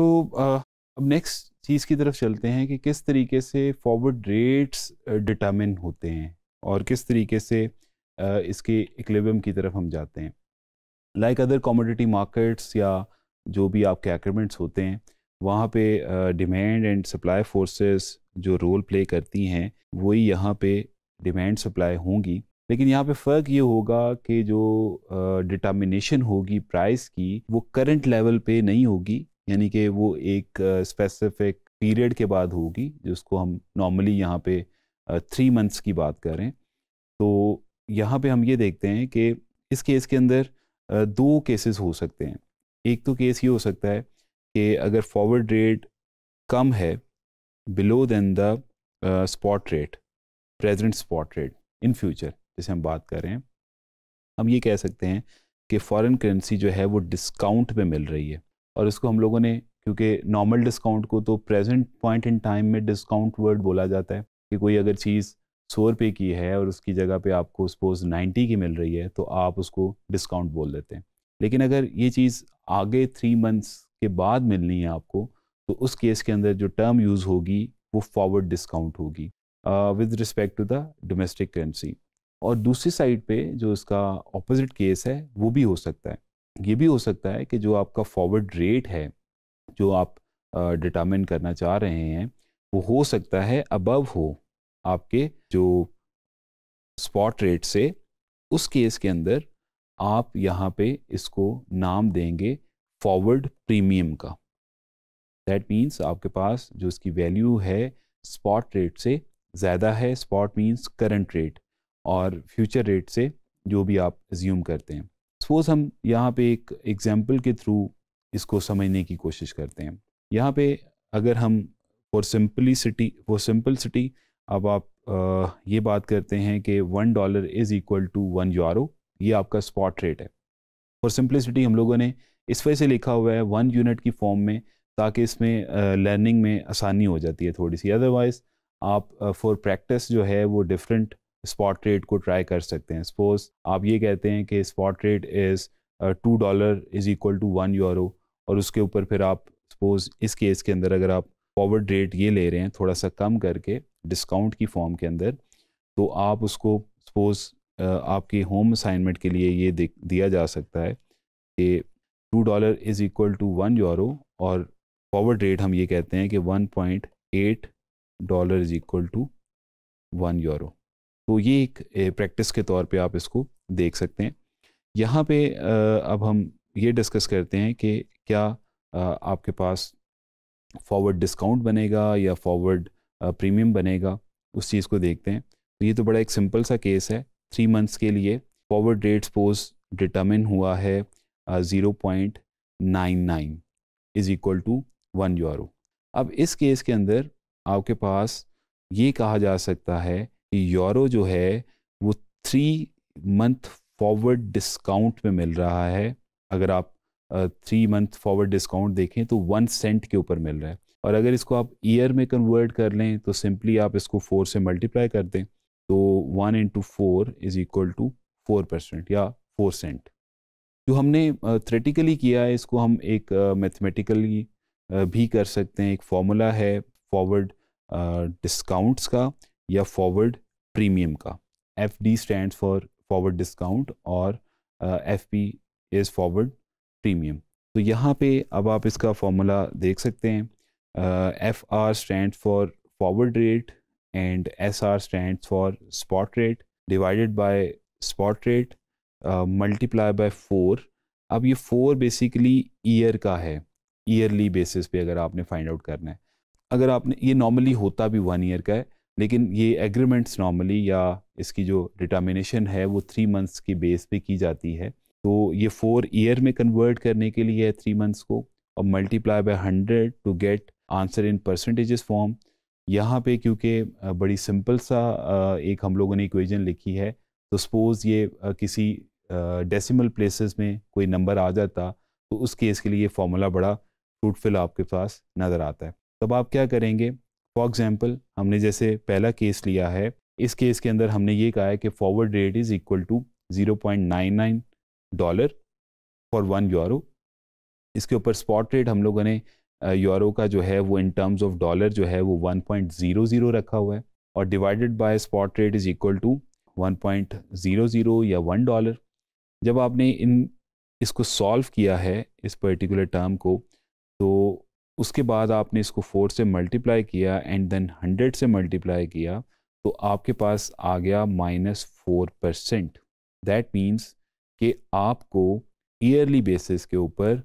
तो अब नेक्स्ट चीज़ की तरफ चलते हैं कि किस तरीके से फॉरवर्ड रेट्स डिटर्मिन होते हैं और किस तरीके से इसके इक्लेबियम की तरफ हम जाते हैं लाइक अदर कॉमोडिटी मार्केट्स या जो भी आपके एग्रीमेंट्स होते हैं वहाँ पे डिमांड एंड सप्लाई फोर्सेस जो रोल प्ले करती हैं वही यहाँ पे डिमांड सप्लाई होंगी लेकिन यहाँ पे फ़र्क ये होगा कि जो डिटर्मिनेशन होगी प्राइस की वो करंट लेवल पे नहीं होगी यानी कि वो एक स्पेसिफिक पीरियड के बाद होगी जिसको हम नॉर्मली यहाँ पे थ्री मंथ्स की बात करें तो यहाँ पे हम ये देखते हैं कि इस केस के अंदर दो केसेस हो सकते हैं एक तो केस ये हो सकता है कि अगर फॉरवर्ड रेट कम है below than the spot rate present spot rate in future जैसे हम बात कर रहे हैं हम ये कह सकते हैं कि फॉरेन करेंसी जो है वो डिस्काउंट पे मिल रही है और इसको हम लोगों ने क्योंकि नॉर्मल डिस्काउंट को तो प्रेजेंट पॉइंट इन टाइम में डिस्काउंट वर्ड बोला जाता है कि कोई अगर चीज़ सौ रुपये की है और उसकी जगह पे आपको सपोज नाइन्टी की मिल रही है तो आप उसको डिस्काउंट बोल देते हैं लेकिन अगर ये चीज़ आगे थ्री मंथ्स के बाद मिलनी है आपको तो उस केस के अंदर जो टर्म यूज़ होगी वो फॉरवर्ड डिस्काउंट होगी with respect to the domestic currency और दूसरी साइड पे जो इसका ऑपोजिट केस है वो भी हो सकता है ये भी हो सकता है कि जो आपका फॉरवर्ड रेट है जो आप डिटामिन करना चाह रहे हैं वो हो सकता है अबव हो आपके जो स्पॉट रेट से उस केस के अंदर आप यहाँ पे इसको नाम देंगे फॉरवर्ड प्रीमियम का दैट मीन्स आपके पास जो इसकी वैल्यू है स्पॉट रेट से ज़्यादा है स्पॉट मीन्स करंट रेट और फ्यूचर रेट से जो भी आप ज्यूम करते हैं सपोज हम यहाँ पे एक एग्जाम्पल के थ्रू इसको समझने की कोशिश करते हैं यहाँ पे अगर हम for simplicity for simple city अब आप ये बात करते हैं कि one dollar is equal to one euro ये आपका स्पॉट रेट है फॉर सिंपलिसिटी हम लोगों ने इस वजह से लिखा हुआ है वन यूनिट की फॉर्म में ताकि इसमें लर्निंग में आसानी हो जाती है थोड़ी सी अदरवाइज़ आप फॉर प्रैक्टिस जो है वो डिफरेंट स्पॉट रेट को ट्राई कर सकते हैं सपोज आप ये कहते हैं कि spot rate is two dollar is equal to one euro और उसके ऊपर फिर आप सपोज इस केस के अंदर अगर आप फॉरवर्ड रेट ये ले रहे हैं थोड़ा सा कम करके डिस्काउंट की फॉर्म के अंदर तो आप उसको सपोज uh, आपके होम असाइनमेंट के लिए ये दिया जा सकता है कि two dollar is equal to one euro और फॉरवर्ड रेट हम ये कहते हैं कि one point eight dollar is equal to one euro तो ये एक प्रैक्टिस के तौर पे आप इसको देख सकते हैं यहाँ पे अब हम ये डिस्कस करते हैं कि क्या आपके पास फॉरवर्ड डिस्काउंट बनेगा या फॉरवर्ड प्रीमियम बनेगा उस चीज़ को देखते हैं तो ये तो बड़ा एक सिंपल सा केस है थ्री मंथ्स के लिए फॉरवर्ड रेट सपोज डिटर्मिन हुआ है zero point nine nine is equal to one euro अब इस केस के अंदर आपके पास ये कहा जा सकता है यूरो जो है वो थ्री मंथ फॉरवर्ड डिस्काउंट में मिल रहा है अगर आप थ्री मंथ फॉरवर्ड डिस्काउंट देखें तो वन सेंट के ऊपर मिल रहा है और अगर इसको आप ईयर में कन्वर्ट कर लें तो सिंपली आप इसको फोर से मल्टीप्लाई कर दें तो one into four is equal to four percent या फोर सेंट जो हमने थ्रेटिकली किया है इसको हम एक मैथमेटिकली भी कर सकते हैं एक फॉर्मूला है फॉरवर्ड डिस्काउंट्स का या फॉरवर्ड प्रीमियम का F D stand for forward discount और F P is forward premium तो यहाँ पे अब आप इसका फॉर्मूला देख सकते हैं F R stand for forward rate and S R stand for spot rate divided by spot rate multiply by four अब ये फोर बेसिकली ईयर का है ईयरली बेसिस पे अगर आपने फाइंड आउट करना है अगर आपने ये नॉर्मली होता भी वन ईयर का है लेकिन ये एग्रीमेंट्स नॉर्मली या इसकी जो डिटर्मिनेशन है वो थ्री मंथ्स की बेस पे की जाती है तो ये फोर ईयर में कन्वर्ट करने के लिए है थ्री मंथ्स को और multiply by hundred to get answer in percentages form यहाँ पे क्योंकि बड़ी सिंपल सा एक हम लोगों ने इक्वेजन लिखी है तो सपोज़ ये किसी डेसिमल प्लेसेस में कोई नंबर आ जाता तो उस केस के लिए ये फार्मूला बड़ा फ्रूटफिल आपके पास नज़र आता है तब आप क्या करेंगे फॉर एग्जाम्पल हमने जैसे पहला केस लिया है इस केस के अंदर हमने ये कहा है कि forward rate is equal to zero point nine nine dollar for one euro इसके ऊपर स्पॉट रेट हम लोगों ने यूरो का जो है वो इन टर्म्स ऑफ डॉलर जो है वो वन पॉइंट ज़ीरो ज़ीरो रखा हुआ है और divided by spot rate is equal to one point zero zero या वन डॉलर जब आपने इन इसको सॉल्व किया है इस पर्टिकुलर टर्म को तो उसके बाद आपने इसको फोर से मल्टीप्लाई किया एंड देन हंड्रेड से मल्टीप्लाई किया तो आपके पास आ गया minus four percent that means कि आपको ईयरली बेसिस के ऊपर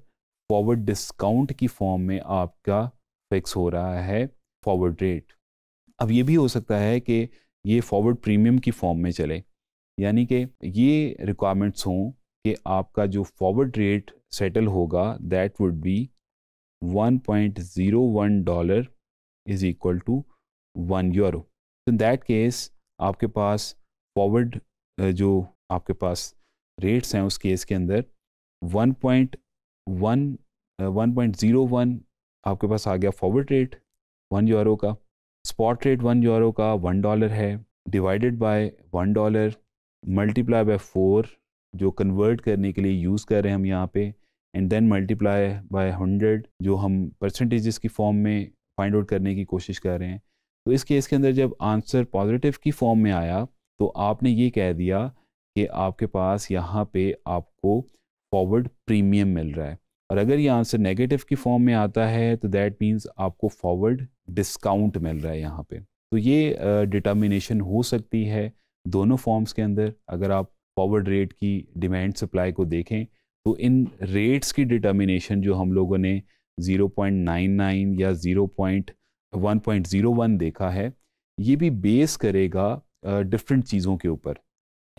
फॉरवर्ड डिस्काउंट की फॉर्म में आपका फिक्स हो रहा है फॉरवर्ड रेट अब ये भी हो सकता है कि ये फॉरवर्ड प्रीमियम की फॉर्म में चले यानी कि ये रिक्वायरमेंट्स हों कि आपका जो फॉरवर्ड रेट सेटल होगा that would be 1.01 dollar is equal to one euro in that case आपके पास फॉरवर्ड जो आपके पास रेट्स हैं उस केस के अंदर 1.1 1.01 आपके पास आ गया फॉरवर्ड रेट वन यूरो का स्पॉट रेट वन यूरो का वन डॉलर है divided by one dollar multiply by four जो कन्वर्ट करने के लिए यूज़ कर रहे हैं हम यहाँ पे and then multiply by hundred जो हम परसेंटेजेस की फॉर्म में फाइंड आउट करने की कोशिश कर रहे हैं तो इस केस के अंदर जब आंसर पॉजिटिव की फॉर्म में आया तो आपने ये कह दिया कि आपके पास यहाँ पे आपको फॉरवर्ड प्रीमियम मिल रहा है और अगर ये आंसर नेगेटिव की फॉर्म में आता है तो दैट मीन्स आपको फॉरवर्ड डिस्काउंट मिल रहा है यहाँ पे तो ये डिटर्मिनेशन uh, हो सकती है दोनों फॉर्म्स के अंदर अगर आप फॉरवर्ड रेट की डिमांड सप्लाई को देखें तो इन रेट्स की डिटर्मिनेशन जो हम लोगों ने 0.99 या 0.1.01 देखा है ये भी बेस करेगा डिफरेंट चीज़ों के ऊपर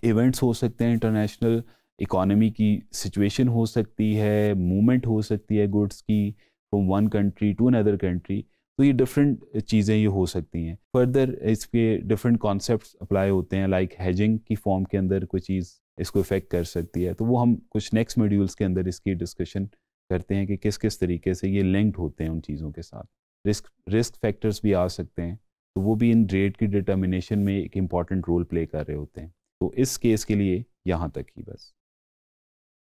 इवेंट्स हो सकते हैं इंटरनेशनल इकोनॉमी की सिचुएशन हो सकती है मूवमेंट हो सकती है गुड्स की from one country to another country तो ये डिफरेंट चीज़ें ये हो सकती हैं फर्दर इसके डिफरेंट कॉन्सेप्ट अप्लाई होते हैं लाइक हैजिंग की फॉर्म के अंदर कोई चीज़ इसको इफेक्ट कर सकती है तो वो हम कुछ नेक्स्ट मॉड्यूल्स के अंदर इसकी डिस्कशन करते हैं कि किस किस तरीके से ये लिंक्ड होते हैं उन चीज़ों के साथ रिस्क रिस्क फैक्टर्स भी आ सकते हैं तो वो भी इन रेट की डिटर्मिनेशन में एक इम्पॉर्टेंट रोल प्ले कर रहे होते हैं तो इस केस के लिए यहाँ तक ही बस